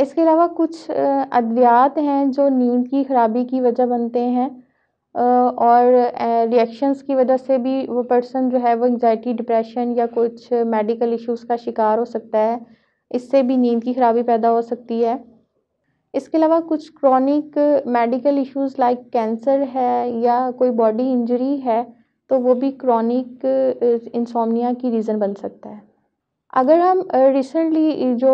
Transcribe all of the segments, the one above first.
इसके अलावा कुछ अद्वियात हैं जो नींद की खराबी की वजह बनते हैं और रिएक्शंस की वजह से भी वो पर्सन जो है वो एंगज़ाइटी डिप्रेशन या कुछ मेडिकल इश्यूज़ का शिकार हो सकता है। इससे भी नींद की खराबी पैदा हो सकती है। इसके अलावा कुछ chronic medical issues like cancer है या कोई बॉडी इंजरी है, तो वो भी क्रॉनिक अ, की रीज़न बन सकता है। अगर हम रिसेंटली जो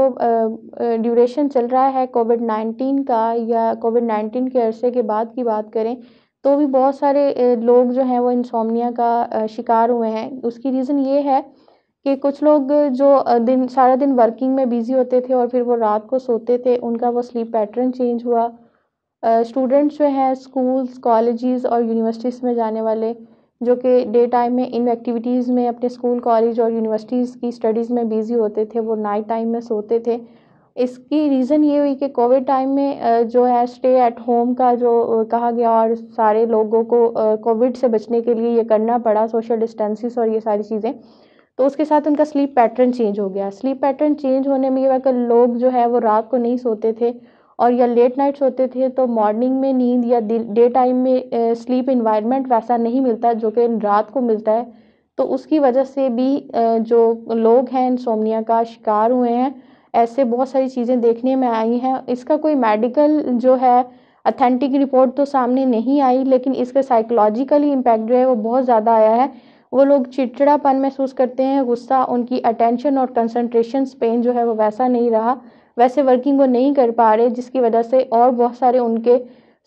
ड्यूरेशन चल रहा है कोविड नाइन्टीन का या कोविड नाइन्टीन के अरसे के बाद की बात करें तो भी बहुत सारे लोग जो हैं वो इंसोमिया का शिकार हुए हैं उसकी रीज़न ये है कि कुछ लोग जो दिन सारा दिन वर्किंग में बिज़ी होते थे और फिर वो रात को सोते थे उनका वो स्लीप पैटर्न चेंज हुआ स्टूडेंट्स जो हैं स्कूल्स कॉलेजेस और यूनिवर्सिटीज़ में जाने वाले जो कि डे टाइम में इन एक्टिविटीज़ में अपने स्कूल कॉलेज और यूनिवर्सिटीज़ की स्टडीज़ में बिज़ी होते थे वो नाइट टाइम में सोते थे इसकी रीज़न ये हुई कि कोविड टाइम में जो है स्टे एट होम का जो कहा गया और सारे लोगों को कोविड से बचने के लिए ये करना पड़ा सोशल डिस्टेंसिस और ये सारी चीज़ें तो उसके साथ उनका स्लीप पैटर्न चेंज हो गया स्लीप पैटर्न चेंज होने में ये हुआ कि लोग जो है वो रात को नहीं सोते थे और या लेट नाइट्स होते थे तो मॉर्निंग में नींद या डे टाइम में स्लीप इन्वायरमेंट वैसा नहीं मिलता जो कि रात को मिलता है तो उसकी वजह से भी जो लोग हैं सोमनिया का शिकार हुए हैं ऐसे बहुत सारी चीज़ें देखने में आई हैं इसका कोई मेडिकल जो है अथेंटिक रिपोर्ट तो सामने नहीं आई लेकिन इसका साइकोलॉजिकली इम्पैक्ट जो है वो बहुत ज़्यादा आया है वो लोग चिड़चिड़ापन महसूस करते हैं गुस्सा उनकी अटेंशन और कंसंट्रेशन स्पेन जो है वो वैसा नहीं रहा वैसे वर्किंग वो नहीं कर पा रहे जिसकी वजह से और बहुत सारे उनके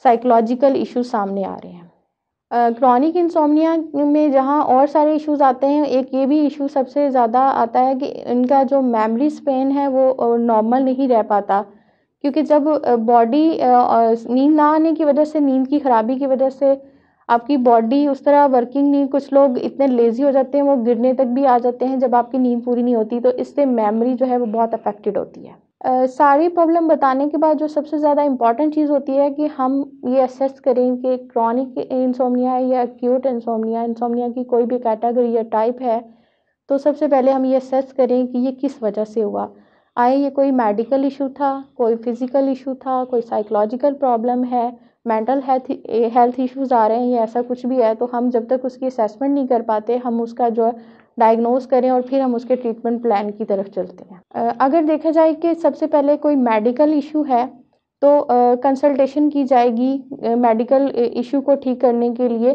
साइकोलॉजिकल इश्यूज सामने आ रहे हैं क्रॉनिक इंसोमिया में जहाँ और सारे इश्यूज आते हैं एक ये भी इशू सबसे ज़्यादा आता है कि इनका जो मेमरी स्पेन है वो नॉर्मल नहीं रह पाता क्योंकि जब बॉडी नींद ना आने की वजह से नींद की खराबी की वजह से आपकी बॉडी उस तरह वर्किंग नहीं कुछ लोग इतने लेज़ी हो जाते हैं वो गिरने तक भी आ जाते हैं जब आपकी नींद पूरी नहीं होती तो इससे मेमोरी जो है वो बहुत अफेक्टेड होती है सारी प्रॉब्लम बताने के बाद जो सबसे ज़्यादा इम्पॉर्टेंट चीज़ होती है कि हम ये असेस करें कि क्रॉनिक इंसोमिया है या एक्यूट इंसोमिया इंसोमिया की कोई भी कैटेगरी या टाइप है तो सबसे पहले हम ये असेस करें कि ये किस वजह से हुआ आए ये कोई मेडिकल इशू था कोई फिज़िकल इशू था कोई साइकोलॉजिकल प्रॉब्लम है मेंटल हेल्थ हेल्थ इश्यूज़ आ रहे हैं या ऐसा कुछ भी है तो हम जब तक उसकी असेसमेंट नहीं कर पाते हम उसका जो डायग्नोज करें और फिर हम उसके ट्रीटमेंट प्लान की तरफ चलते हैं अगर देखा जाए कि सबसे पहले कोई मेडिकल इशू है तो कंसल्टेशन की जाएगी मेडिकल इशू को ठीक करने के लिए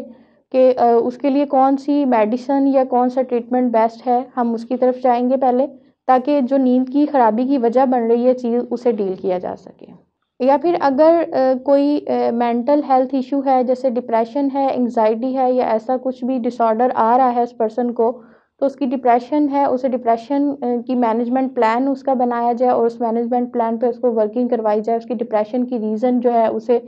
कि उसके लिए कौन सी मेडिसन या कौन सा ट्रीटमेंट बेस्ट है हम उसकी तरफ जाएंगे पहले ताकि जो नींद की ख़राबी की वजह बन रही है चीज़ उसे डील किया जा सके या फिर अगर कोई मेंटल हेल्थ इशू है जैसे डिप्रेशन है एंजाइटी है या ऐसा कुछ भी डिसऑर्डर आ रहा है उस पर्सन को तो उसकी डिप्रेशन है उसे डिप्रेशन की मैनेजमेंट प्लान उसका बनाया जाए और उस मैनेजमेंट प्लान पे उसको वर्किंग करवाई जाए उसकी डिप्रेशन की रीज़न जो है उसे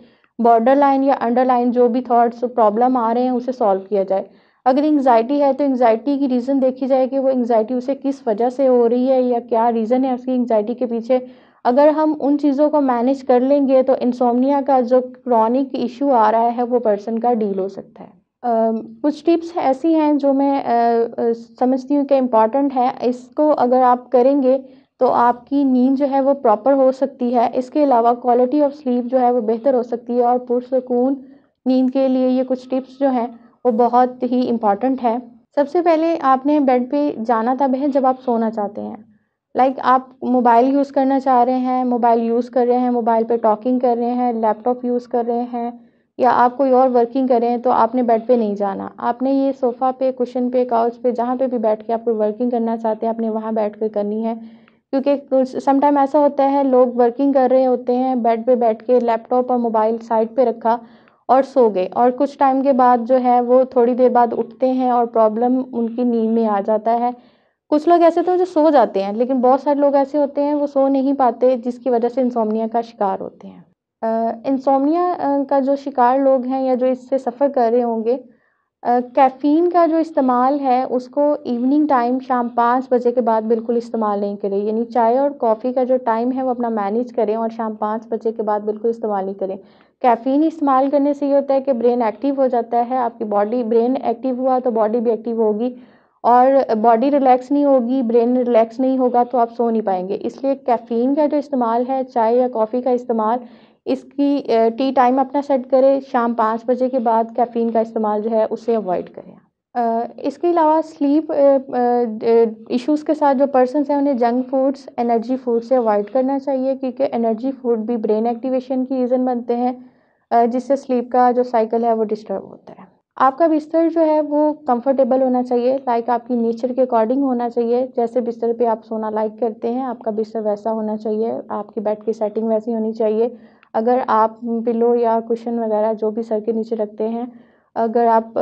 बॉर्डर लाइन या अंडर लाइन जो भी थाट्स प्रॉब्लम आ रहे हैं उसे सॉल्व किया जाए अगर एंगजाइटी है तो एंगजाइटी की रीज़न देखी जाए कि वो एंगजाइटी उसे किस वजह से हो रही है या क्या रीज़न है उसकी एंगजाइटी के पीछे अगर हम उन चीज़ों को मैनेज कर लेंगे तो इंसोमनिया का जो क्रॉनिक इशू आ रहा है वो पर्सन का डील हो सकता है कुछ टिप्स ऐसी हैं जो मैं समझती हूँ कि इम्पॉर्टेंट है इसको अगर आप करेंगे तो आपकी नींद जो है वो प्रॉपर हो सकती है इसके अलावा क्वालिटी ऑफ स्लीप जो है वो बेहतर हो सकती है और पुरसकून नींद के लिए ये कुछ टिप्स जो हैं वो बहुत ही इम्पॉर्टेंट है सबसे पहले आपने बेड पे जाना तब है जब आप सोना चाहते हैं लाइक like आप मोबाइल यूज़ करना चाह रहे हैं मोबाइल यूज़ कर रहे हैं मोबाइल पे टॉकिंग कर रहे हैं लैपटॉप यूज़ कर रहे हैं या आप कोई और वर्किंग कर रहे हैं तो आपने बेड पे नहीं जाना आपने ये सोफ़ा पे कुशन पे काउच पे जहाँ पे भी बैठ के आप कोई वर्किंग करना चाहते हैं आपने वहाँ बैठ कर करनी है क्योंकि कुछ समटाइम ऐसा होता है लोग वर्किंग कर रहे होते हैं बेड पे बैठ के लैपटॉप और मोबाइल साइड पे रखा और सो गए और कुछ टाइम के बाद जो है वो थोड़ी देर बाद उठते हैं और प्रॉब्लम उनकी नींद में आ जाता है कुछ लोग ऐसे तो जो सो जाते हैं लेकिन बहुत सारे लोग ऐसे होते हैं वो सो नहीं पाते जिसकी वजह से इंसोमिया का शिकार होते हैं इंसोमिया का जो शिकार लोग हैं या जो इससे सफ़र कर रहे होंगे कैफ़ीन का जो इस्तेमाल है उसको इवनिंग टाइम शाम पाँच बजे के बाद बिल्कुल इस्तेमाल नहीं करें यानी चाय और कॉफ़ी का जो टाइम है वो अपना मैनेज करें और शाम पाँच बजे के बाद बिल्कुल इस्तेमाल नहीं करें कैफ़ीन इस्तेमाल करने से ये होता है कि ब्रेन एक्टिव हो जाता है आपकी बॉडी ब्रेन एक्टिव हुआ तो बॉडी भी एक्टिव होगी और बॉडी रिलैक्स नहीं होगी ब्रेन रिलैक्स नहीं होगा तो आप सो नहीं पाएंगे इसलिए कैफ़ीन का जो इस्तेमाल है चाय या कॉफ़ी का इस्तेमाल इसकी टी टाइम अपना सेट करें शाम पाँच बजे के बाद कैफ़ीन का इस्तेमाल जो है उसे अवॉइड करें इसके अलावा स्लीप इश्यूज़ के साथ जो पर्सनस हैं उन्हें जंक फूड्स एनर्जी फूड से अवॉइड करना चाहिए क्योंकि एनर्जी फूड भी ब्रेन एक्टिवेशन की रीज़न बनते हैं जिससे स्लीप का जो साइकिल है वो डिस्टर्ब होता है आपका बिस्तर जो है वो कंफर्टेबल होना चाहिए लाइक आपकी नेचर के अकॉर्डिंग होना चाहिए जैसे बिस्तर पे आप सोना लाइक करते हैं आपका बिस्तर वैसा होना चाहिए आपकी बेड की सेटिंग वैसी होनी चाहिए अगर आप पिलो या कुशन वगैरह जो भी सर के नीचे रखते हैं अगर आप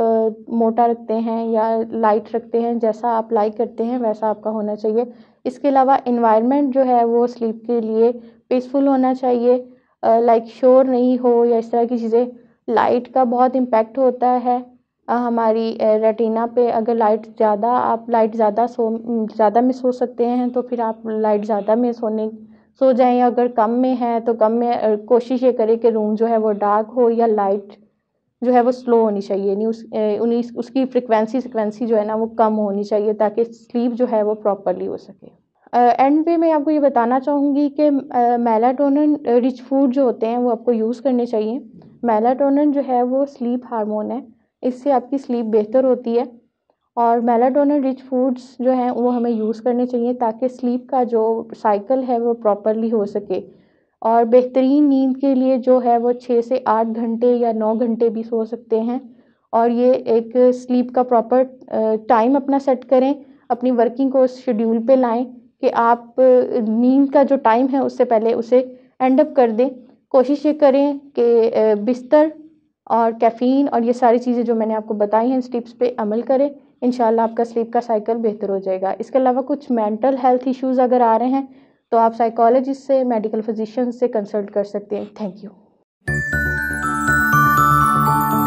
मोटा रखते हैं या लाइट रखते हैं जैसा आप लाइक करते हैं वैसा आपका होना चाहिए इसके अलावा इन्वायरमेंट जो है वो स्लीप के लिए पीसफुल होना चाहिए लाइक शोर नहीं हो या इस तरह की चीज़ें लाइट का बहुत इम्पेक्ट होता है हमारी रेटिना पे अगर लाइट ज़्यादा आप लाइट ज़्यादा सो ज़्यादा मिस हो सकते हैं तो फिर आप लाइट ज़्यादा मिस होने सो जाएं अगर कम में है तो कम में कोशिश ये करें कि रूम जो है वो डार्क हो या लाइट जो है वो स्लो होनी चाहिए यानी उस उन्हीं उसकी फ्रिक्वेंसी सिक्वेंसी जो है ना वो कम होनी चाहिए ताकि स्लीप जो है वो प्रॉपरली हो सके एंड पे मैं आपको ये बताना चाहूँगी कि मेलाटोनन रिच फूड जो होते हैं वो आपको यूज़ करने चाहिए मेलाटोनन जो है वो स्लीप हार्मोन है इससे आपकी स्लीप बेहतर होती है और मेलाटोनिन रिच फूड्स जो हैं वो हमें यूज़ करने चाहिए ताकि स्लीप का जो साइकिल है वो प्रॉपरली हो सके और बेहतरीन नींद के लिए जो है वो छः से आठ घंटे या नौ घंटे भी सो सकते हैं और ये एक स्लीप का प्रॉपर टाइम अपना सेट करें अपनी वर्किंग को उस शेड्यूल पे लाएं कि आप नींद का जो टाइम है उससे पहले उसे एंड अप कर दें कोशिश ये करें कि बिस्तर और कैफ़ीन और ये सारी चीज़ें जो मैंने आपको बताई हैं इस टिप्स पे अमल करें इन आपका स्लीप का साइकिल बेहतर हो जाएगा इसके अलावा कुछ मेंटल हेल्थ इश्यूज़ अगर आ रहे हैं तो आप साइकोलॉजिस्ट से मेडिकल फिजिशियन से कंसल्ट कर सकते हैं थैंक यू